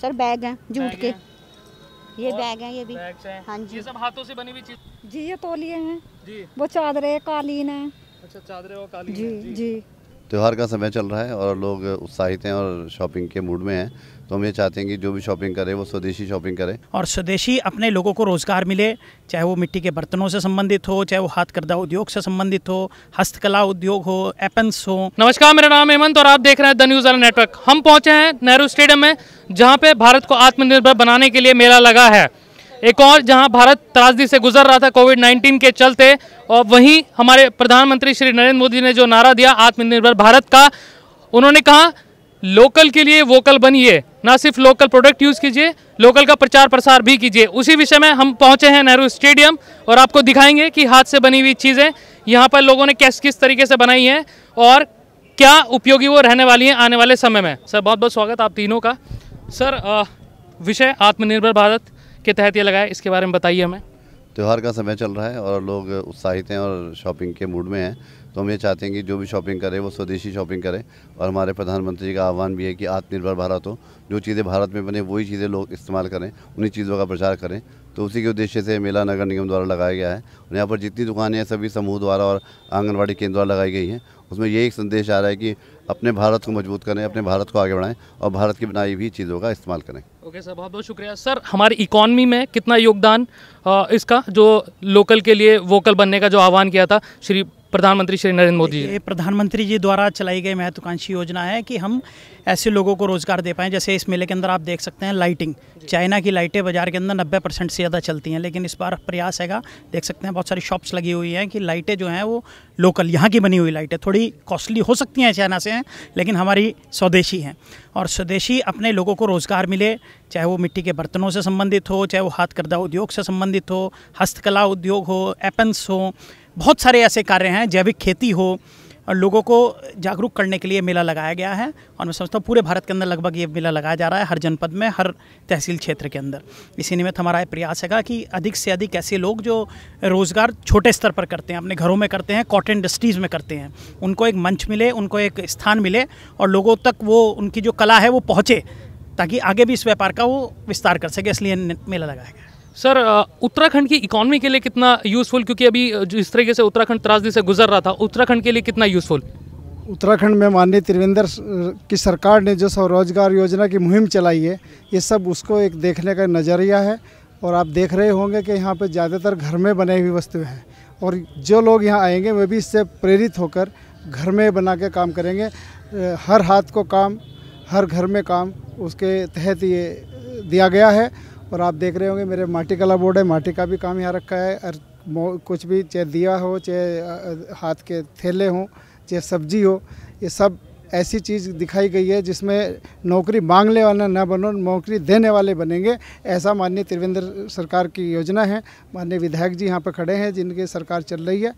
Sir bag हैं jute के ये बैग हैं ये भी हाँ जी ये सब हाथों से बनी हुई चीज जी ये तोलिए हैं जी वो चादरें कालीन है अच्छा चादरें और कालीन जी जी, त्यौहार का समय चल रहा है और लोग उत्साहित हैं और शॉपिंग के मूड में हैं तो हम ये चाहते हैं कि जो भी शॉपिंग करे वो स्वदेशी शॉपिंग करे और स्वदेशी अपने लोगों को रोज़गार मिले चाहे वो मिट्टी के बर्तनों से संबंधित हो चाहे वो हाथ करदा उद्योग से संबंधित हो हस्तकला उद्योग हो एपन्स हो नमस्कार मेरा नाम हेमंत और आप देख रहे हैं द न्यूज़ नेटवर्क हम पहुँचे हैं नेहरू स्टेडियम में जहाँ पे भारत को आत्मनिर्भर बनाने के लिए मेला लगा है एक और जहां भारत त्रासदी से गुजर रहा था कोविड 19 के चलते और वहीं हमारे प्रधानमंत्री श्री नरेंद्र मोदी ने जो नारा दिया आत्मनिर्भर भारत का उन्होंने कहा लोकल के लिए वोकल बनिए ना सिर्फ लोकल प्रोडक्ट यूज़ कीजिए लोकल का प्रचार प्रसार भी कीजिए उसी विषय में हम पहुँचे हैं नेहरू स्टेडियम और आपको दिखाएंगे कि हाथ से बनी हुई चीज़ें यहाँ पर लोगों ने किस किस तरीके से बनाई हैं और क्या उपयोगी वो रहने वाली हैं आने वाले समय में सर बहुत बहुत स्वागत आप तीनों का सर विषय आत्मनिर्भर भारत के तहत ये लगाया इसके बारे में बताइए हमें त्यौहार का समय चल रहा है और लोग उत्साहित हैं और शॉपिंग के मूड में हैं तो हम ये चाहते हैं कि जो भी शॉपिंग करें वो स्वदेशी शॉपिंग करें और हमारे प्रधानमंत्री का आह्वान भी है कि आत्मनिर्भर भारत हो जो चीज़ें भारत में बने वही चीज़ें लोग इस्तेमाल करें उन्हीं चीज़ों का प्रचार करें तो उसी के उद्देश्य से मेला नगर निगम द्वारा लगाया गया है और यहाँ पर जितनी दुकानें हैं सभी समूह द्वारा और आंगनबाड़ी केंद्र द्वारा लगाई गई हैं उसमें यही एक संदेश आ रहा है कि अपने भारत को मजबूत करें अपने भारत को आगे बढ़ाएं और भारत की बनाई हुई चीज़ों का इस्तेमाल करें ओके सर बहुत बहुत शुक्रिया सर हमारी इकॉनमी में कितना योगदान इसका जो लोकल के लिए वोकल बनने का जो आह्वान किया था श्री प्रधानमंत्री श्री नरेंद्र मोदी ये प्रधानमंत्री जी द्वारा चलाई गई महत्वाकांक्षी योजना है कि हम ऐसे लोगों को रोज़गार दे पाएँ जैसे इस मेले के अंदर आप देख सकते हैं लाइटिंग चाइना की लाइटें बाजार के अंदर नब्बे परसेंट से ज़्यादा चलती हैं लेकिन इस बार प्रयास हैगा देख सकते हैं बहुत सारी शॉप्स लगी हुई हैं कि लाइटें जो हैं वो लोकल यहाँ की बनी हुई लाइटें थोड़ी कॉस्टली हो सकती हैं चाइना से हैं लेकिन हमारी स्वदेशी हैं और स्वदेशी अपने लोगों को रोज़गार मिले चाहे वो मिट्टी के बर्तनों से संबंधित हो चाहे वो हाथ करदा उद्योग से संबंधित हो हस्तकला उद्योग हो एपन्स हो बहुत सारे ऐसे कार्य हैं जैविक खेती हो और लोगों को जागरूक करने के लिए मेला लगाया गया है और मैं समझता हूँ पूरे भारत के अंदर लगभग ये मेला लगाया जा रहा है हर जनपद में हर तहसील क्षेत्र के अंदर इसी निमित्त हमारा प्रयास हैगा कि अधिक से अधिक ऐसे लोग जो रोज़गार छोटे स्तर पर करते हैं अपने घरों में करते हैं कॉटन इंडस्ट्रीज़ में करते हैं उनको एक मंच मिले उनको एक स्थान मिले और लोगों तक वो उनकी जो कला है वो पहुँचे ताकि आगे भी इस व्यापार का वो विस्तार कर सके इसलिए मेला लगाया गया सर उत्तराखंड की इकोनॉमी के लिए कितना यूज़फुल क्योंकि अभी जिस तरीके से उत्तराखंड त्रासदी से गुजर रहा था उत्तराखंड के लिए कितना यूज़फुल उत्तराखंड में माननीय त्रिवेंद्र की सरकार ने जो स्वरोजगार योजना की मुहिम चलाई है ये सब उसको एक देखने का नज़रिया है और आप देख रहे होंगे कि यहाँ पे ज़्यादातर घर में बने हुई वस्तुएं हैं और जो लोग यहाँ आएंगे वे भी इससे प्रेरित होकर घर में बना के काम करेंगे हर हाथ को काम हर घर में काम उसके तहत ये दिया गया है और आप देख रहे होंगे मेरे माटी कला बोर्ड है माटी का भी काम यहाँ रखा है और कुछ भी चाहे दिया हो चाहे हाथ के थैले हों चाहे सब्जी हो ये सब ऐसी चीज़ दिखाई गई है जिसमें नौकरी मांगने वाला ना बनो नौकरी देने वाले बनेंगे ऐसा माननीय त्रिवेंद्र सरकार की योजना है माननीय विधायक जी यहाँ पर खड़े हैं जिनकी सरकार चल रही है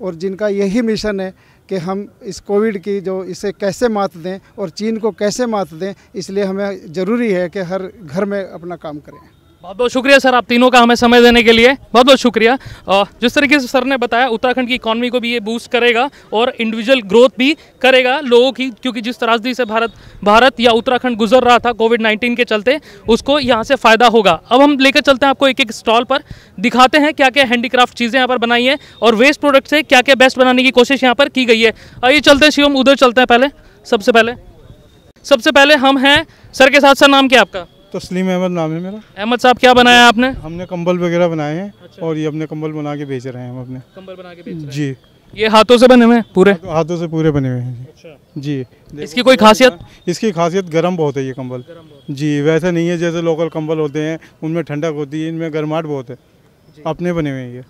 और जिनका यही मिशन है कि हम इस कोविड की जो इसे कैसे मात दें और चीन को कैसे मात दें इसलिए हमें ज़रूरी है कि हर घर में अपना काम करें बहुत बहुत शुक्रिया सर आप तीनों का हमें समय देने के लिए बहुत बहुत शुक्रिया जिस तरीके से सर ने बताया उत्तराखंड की इकॉनमी को भी ये बूस्ट करेगा और इंडिविजुअल ग्रोथ भी करेगा लोगों की क्योंकि जिस त्रासदी से भारत भारत या उत्तराखंड गुजर रहा था कोविड 19 के चलते उसको यहाँ से फ़ायदा होगा अब हम लेकर चलते हैं आपको एक एक स्टॉल पर दिखाते हैं क्या क्या हैंडीक्राफ्ट चीज़ें यहाँ पर बनाई हैं और वेस्ट प्रोडक्ट से क्या क्या बेस्ट बनाने की कोशिश यहाँ पर की गई है आइए चलते हैं शिवम उधर चलते हैं पहले सबसे पहले सबसे पहले हम हैं सर के साथ सर नाम क्या आपका तस्लीम अहमद नाम है मेरा अहमद साहब क्या बनाया आपने हमने कंबल वगैरह बनाए हैं अच्छा। और ये अपने कंबल बना के बेच रहे हैं हम अपने कंबल बना के बेच जी ये हाथों से बने हुए हैं पूरे हाथों से पूरे बने हुए हैं जी अच्छा। जी इसकी कोई खासियत इसकी खासियत गर्म बहुत है ये कंबल जी वैसे नहीं है जैसे लोकल कंबल होते हैं उनमें ठंडक होती है इनमें गर्माहट बहुत है अपने बने हुए हैं ये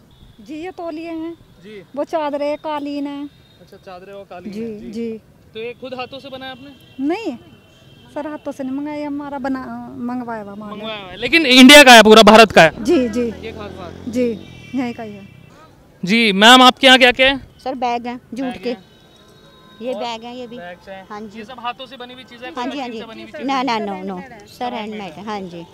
जी ये तोलिए हैं जी वो चादरें कालीन है अच्छा चादरें और कालीन जी जी तो ये खुद हाथों से बनाया आपने नहीं सर हाथों से नहीं मंगाया हमारा बना मंगवाया हुआ माल मंगवाया है लेकिन इंडिया का है पूरा भारत का है जी जी ये खास बात जी यहीं का ही है जी मैम आपके यहाँ क्या क्या है सर बैग हैं जूट के ये बैग हैं ये भी हाँ जी ये सब हाथों से बनी हुई चीजें हाँ जी हाँ जी ना ना नो नो सर हैंडमेड हाँ जी